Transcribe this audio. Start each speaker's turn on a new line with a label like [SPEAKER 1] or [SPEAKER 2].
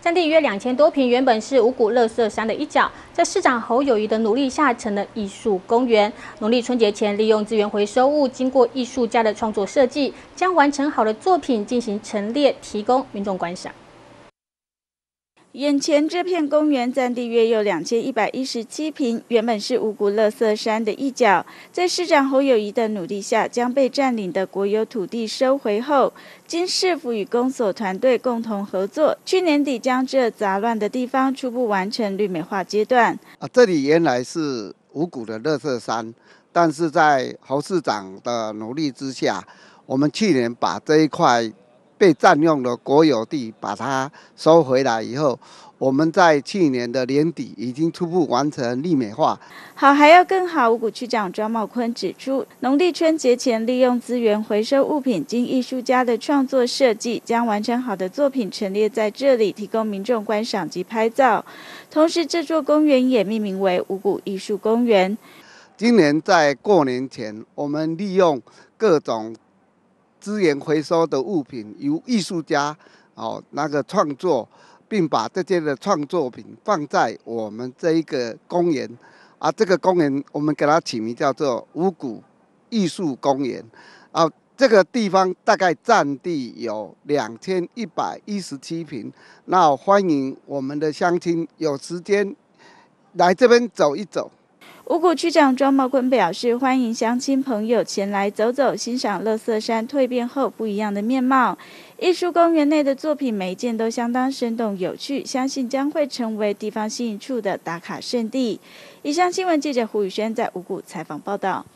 [SPEAKER 1] 占地约两千多平，原本是五谷乐色山的一角，在市长侯友谊的努力下，成了艺术公园。农历春节前，利用资源回收物，经过艺术家的创作设计，将完成好的作品进行陈列，提供民众观赏。
[SPEAKER 2] 眼前这片公园占地约有两千一百一十七平，原本是五谷乐色山的一角。在市长侯友谊的努力下，将被占领的国有土地收回后，经市府与公所团队共同合作，去年底将这杂乱的地方初步完成绿美化阶段。
[SPEAKER 3] 啊，这里原来是五谷的乐色山，但是在侯市长的努力之下，我们去年把这一块。被占用了国有地，把它收回来以后，我们在去年的年底已经初步完成立美化。
[SPEAKER 2] 好，还要更好。五股区长庄茂坤指出，农历春节前利用资源回收物品，经艺术家的创作设计，将完成好的作品陈列在这里，提供民众观赏及拍照。同时，这座公园也命名为五股艺
[SPEAKER 3] 术公园。今年在过年前，我们利用各种。资源回收的物品由艺术家哦那个创作，并把这些的创作品放在我们这一个公园，啊这个公园我们给它起名叫做五谷艺术公园，啊这个地方大概占地有两千一百一十七平，那欢迎我们的乡亲有时间来这边走一走。
[SPEAKER 2] 五谷区长庄茂坤表示，欢迎乡亲朋友前来走走，欣赏乐色山蜕变后不一样的面貌。艺术公园内的作品，每一件都相当生动有趣，相信将会成为地方吸引处的打卡圣地。以上新闻记者胡宇轩在五谷采访报道。